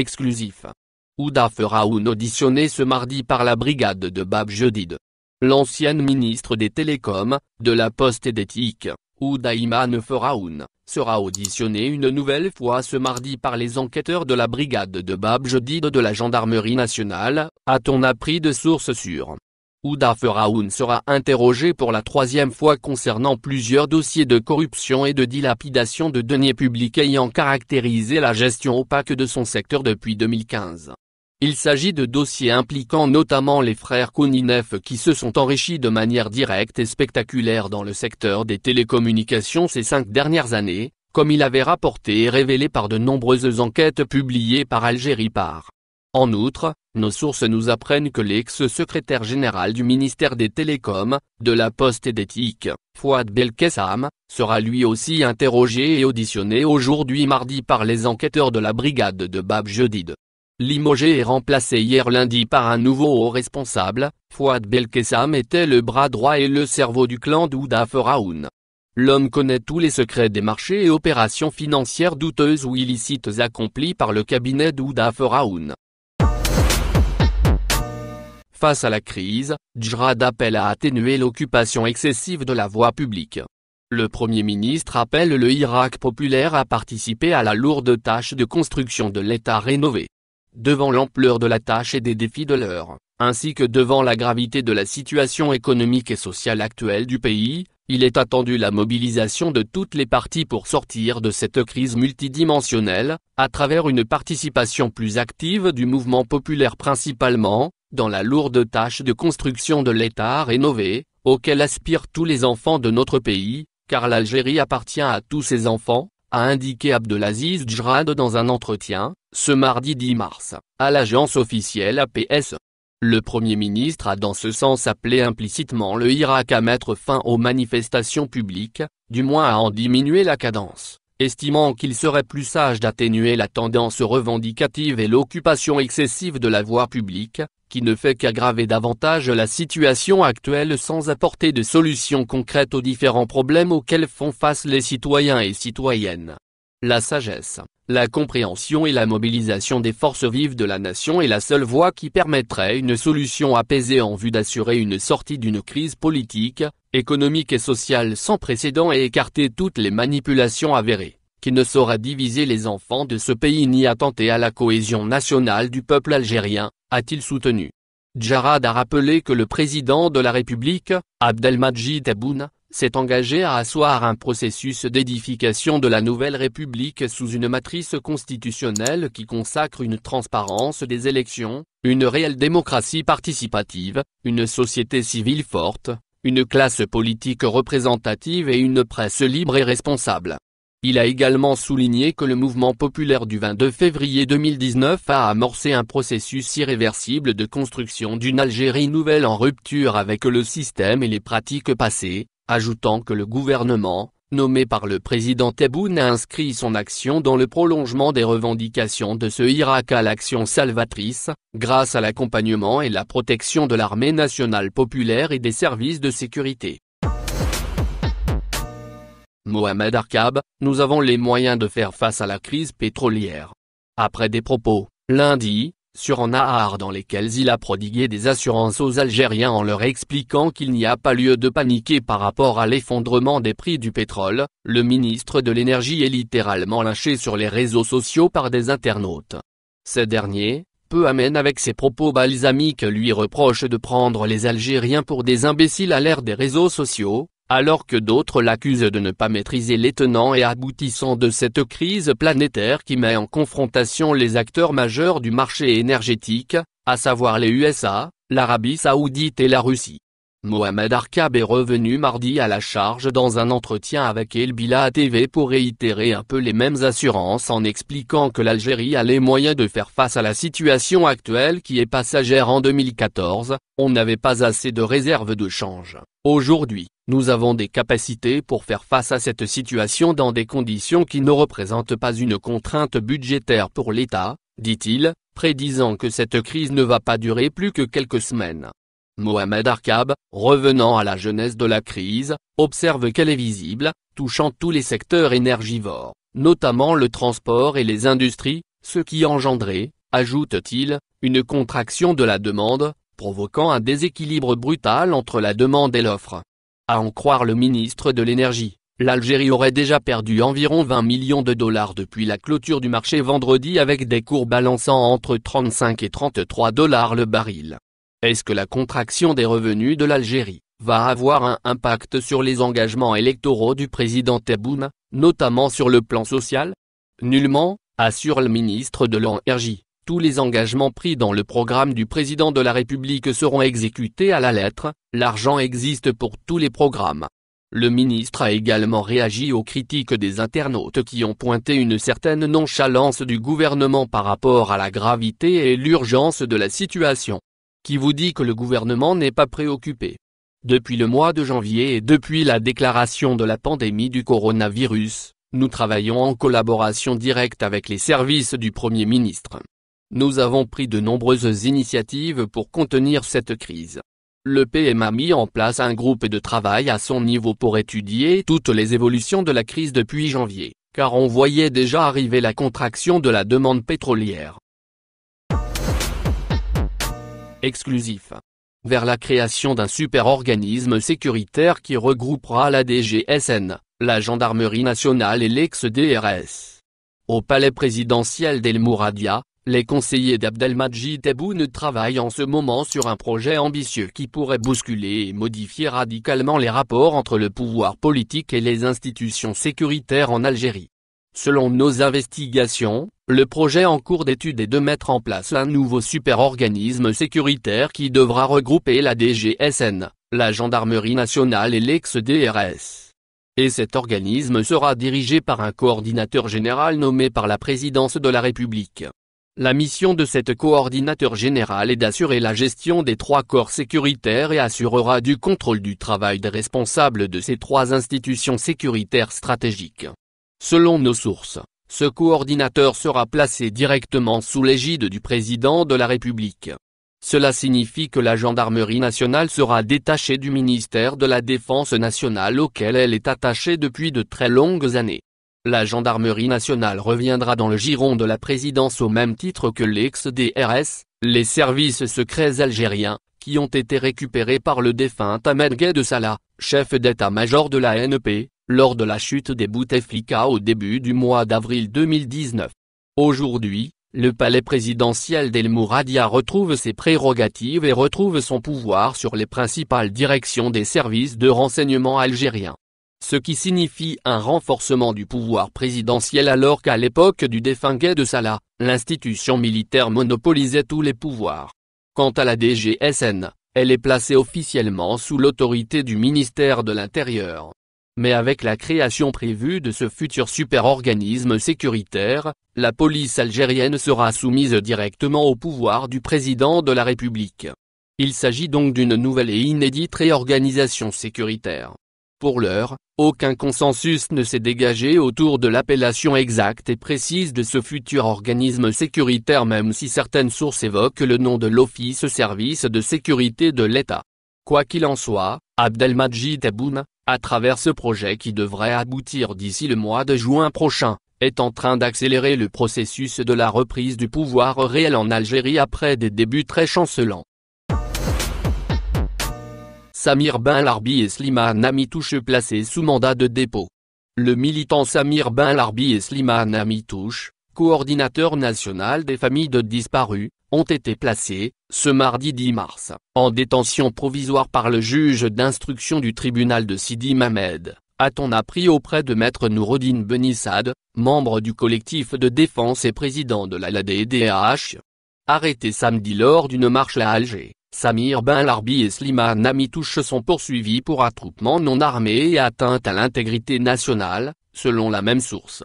Exclusif. Ouda fera une ce mardi par la brigade de Bab Jedid. L'ancienne ministre des Télécoms, de la Poste et d'Éthique, Ouda Iman Feraoun, sera auditionnée une nouvelle fois ce mardi par les enquêteurs de la brigade de Bab Jedid de la Gendarmerie nationale, a-t-on appris de sources sûres. Ouda sera interrogé pour la troisième fois concernant plusieurs dossiers de corruption et de dilapidation de deniers publics ayant caractérisé la gestion opaque de son secteur depuis 2015. Il s'agit de dossiers impliquant notamment les frères Kouninef qui se sont enrichis de manière directe et spectaculaire dans le secteur des télécommunications ces cinq dernières années, comme il avait rapporté et révélé par de nombreuses enquêtes publiées par Algérie Par. En outre, nos sources nous apprennent que l'ex-secrétaire général du ministère des Télécoms, de la Poste et d'Éthique, Fouad Belkessam, sera lui aussi interrogé et auditionné aujourd'hui mardi par les enquêteurs de la brigade de Bab Jedid. Limogé est remplacé hier lundi par un nouveau haut responsable, Fouad Belkessam était le bras droit et le cerveau du clan d'Ouda Feraoun. L'homme connaît tous les secrets des marchés et opérations financières douteuses ou illicites accomplies par le cabinet d'Ouda Feraoun. Face à la crise, Djrad appelle à atténuer l'occupation excessive de la voie publique. Le Premier ministre appelle le Irak populaire à participer à la lourde tâche de construction de l'État rénové. Devant l'ampleur de la tâche et des défis de l'heure, ainsi que devant la gravité de la situation économique et sociale actuelle du pays, il est attendu la mobilisation de toutes les parties pour sortir de cette crise multidimensionnelle, à travers une participation plus active du mouvement populaire principalement, dans la lourde tâche de construction de l'État rénové, auquel aspirent tous les enfants de notre pays, car l'Algérie appartient à tous ses enfants, a indiqué Abdelaziz Djrad dans un entretien, ce mardi 10 mars, à l'agence officielle APS. Le Premier ministre a dans ce sens appelé implicitement le Irak à mettre fin aux manifestations publiques, du moins à en diminuer la cadence estimant qu'il serait plus sage d'atténuer la tendance revendicative et l'occupation excessive de la voie publique, qui ne fait qu'aggraver davantage la situation actuelle sans apporter de solutions concrètes aux différents problèmes auxquels font face les citoyens et citoyennes. La sagesse, la compréhension et la mobilisation des forces vives de la nation est la seule voie qui permettrait une solution apaisée en vue d'assurer une sortie d'une crise politique, économique et sociale sans précédent et écarter toutes les manipulations avérées, qui ne saura diviser les enfants de ce pays ni attenter à la cohésion nationale du peuple algérien, a-t-il soutenu. Jarad a rappelé que le président de la République, Abdelmajid Tebboune, s'est engagé à asseoir un processus d'édification de la nouvelle République sous une matrice constitutionnelle qui consacre une transparence des élections, une réelle démocratie participative, une société civile forte, une classe politique représentative et une presse libre et responsable. Il a également souligné que le mouvement populaire du 22 février 2019 a amorcé un processus irréversible de construction d'une Algérie nouvelle en rupture avec le système et les pratiques passées, ajoutant que le gouvernement, nommé par le président Tebboune a inscrit son action dans le prolongement des revendications de ce Irak à l'action salvatrice, grâce à l'accompagnement et la protection de l'armée nationale populaire et des services de sécurité. Mohamed Arkab, nous avons les moyens de faire face à la crise pétrolière. Après des propos, lundi, sur un Ahar dans lesquels il a prodigué des assurances aux Algériens en leur expliquant qu'il n'y a pas lieu de paniquer par rapport à l'effondrement des prix du pétrole, le ministre de l'énergie est littéralement lynché sur les réseaux sociaux par des internautes. Ces derniers, peu amène avec ses propos balsamiques lui reproche de prendre les Algériens pour des imbéciles à l'ère des réseaux sociaux, alors que d'autres l'accusent de ne pas maîtriser les tenants et aboutissant de cette crise planétaire qui met en confrontation les acteurs majeurs du marché énergétique, à savoir les USA, l'Arabie saoudite et la Russie. Mohamed Arkab est revenu mardi à la charge dans un entretien avec El Bila TV pour réitérer un peu les mêmes assurances en expliquant que l'Algérie a les moyens de faire face à la situation actuelle qui est passagère en 2014, on n'avait pas assez de réserves de change. Aujourd'hui, nous avons des capacités pour faire face à cette situation dans des conditions qui ne représentent pas une contrainte budgétaire pour l'État, dit-il, prédisant que cette crise ne va pas durer plus que quelques semaines. Mohamed Arkab, revenant à la jeunesse de la crise, observe qu'elle est visible, touchant tous les secteurs énergivores, notamment le transport et les industries, ce qui engendrait, ajoute-t-il, une contraction de la demande, provoquant un déséquilibre brutal entre la demande et l'offre. À en croire le ministre de l'Énergie, l'Algérie aurait déjà perdu environ 20 millions de dollars depuis la clôture du marché vendredi avec des cours balançant entre 35 et 33 dollars le baril. Est-ce que la contraction des revenus de l'Algérie va avoir un impact sur les engagements électoraux du président Tebboune, notamment sur le plan social Nullement, assure le ministre de l'Énergie. Tous les engagements pris dans le programme du président de la République seront exécutés à la lettre, l'argent existe pour tous les programmes. Le ministre a également réagi aux critiques des internautes qui ont pointé une certaine nonchalance du gouvernement par rapport à la gravité et l'urgence de la situation qui vous dit que le gouvernement n'est pas préoccupé. Depuis le mois de janvier et depuis la déclaration de la pandémie du coronavirus, nous travaillons en collaboration directe avec les services du Premier ministre. Nous avons pris de nombreuses initiatives pour contenir cette crise. Le PM a mis en place un groupe de travail à son niveau pour étudier toutes les évolutions de la crise depuis janvier, car on voyait déjà arriver la contraction de la demande pétrolière exclusif vers la création d'un super-organisme sécuritaire qui regroupera la DGSN, la Gendarmerie nationale et l'ex-DRS. Au palais présidentiel d'El Mouradia, les conseillers d'Abdelmadjid Tebboune travaillent en ce moment sur un projet ambitieux qui pourrait bousculer et modifier radicalement les rapports entre le pouvoir politique et les institutions sécuritaires en Algérie. Selon nos investigations, le projet en cours d'étude est de mettre en place un nouveau super-organisme sécuritaire qui devra regrouper la DGSN, la Gendarmerie Nationale et l'ex-DRS. Et cet organisme sera dirigé par un coordinateur général nommé par la Présidence de la République. La mission de cet coordinateur général est d'assurer la gestion des trois corps sécuritaires et assurera du contrôle du travail des responsables de ces trois institutions sécuritaires stratégiques. Selon nos sources, ce coordinateur sera placé directement sous l'égide du président de la République. Cela signifie que la gendarmerie nationale sera détachée du ministère de la Défense nationale auquel elle est attachée depuis de très longues années. La gendarmerie nationale reviendra dans le giron de la présidence au même titre que l'ex-DRS, les services secrets algériens, qui ont été récupérés par le défunt Ahmed Gay Salah, chef d'état-major de la NP, lors de la chute des Bouteflika au début du mois d'avril 2019. Aujourd'hui, le palais présidentiel d'El Mouradia retrouve ses prérogatives et retrouve son pouvoir sur les principales directions des services de renseignement algériens. Ce qui signifie un renforcement du pouvoir présidentiel alors qu'à l'époque du défunt de Salah, l'institution militaire monopolisait tous les pouvoirs. Quant à la DGSN, elle est placée officiellement sous l'autorité du ministère de l'Intérieur. Mais avec la création prévue de ce futur superorganisme sécuritaire, la police algérienne sera soumise directement au pouvoir du président de la République. Il s'agit donc d'une nouvelle et inédite réorganisation sécuritaire. Pour l'heure, aucun consensus ne s'est dégagé autour de l'appellation exacte et précise de ce futur organisme sécuritaire même si certaines sources évoquent le nom de l'Office Service de sécurité de l'État. Quoi qu'il en soit, Abdelmajid Abouna à travers ce projet qui devrait aboutir d'ici le mois de juin prochain, est en train d'accélérer le processus de la reprise du pouvoir réel en Algérie après des débuts très chancelants. Samir Ben Larbi et Slimane Amitouche placés sous mandat de dépôt. Le militant Samir Ben Larbi et Slimane Amitouche, coordinateur national des familles de disparus, ont été placés, ce mardi 10 mars, en détention provisoire par le juge d'instruction du tribunal de Sidi Mamed, a-t-on appris auprès de maître Noureddin Benissad, membre du collectif de défense et président de la LADDH. Arrêtés samedi lors d'une marche à Alger, Samir Ben Larbi et Slimane Amitouche sont poursuivis pour attroupement non armé et atteinte à l'intégrité nationale, selon la même source.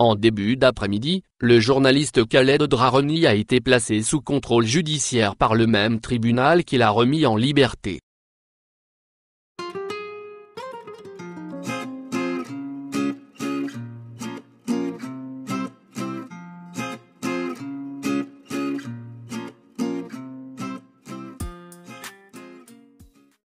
En début d'après-midi, le journaliste Khaled Draroni a été placé sous contrôle judiciaire par le même tribunal qui l'a remis en liberté.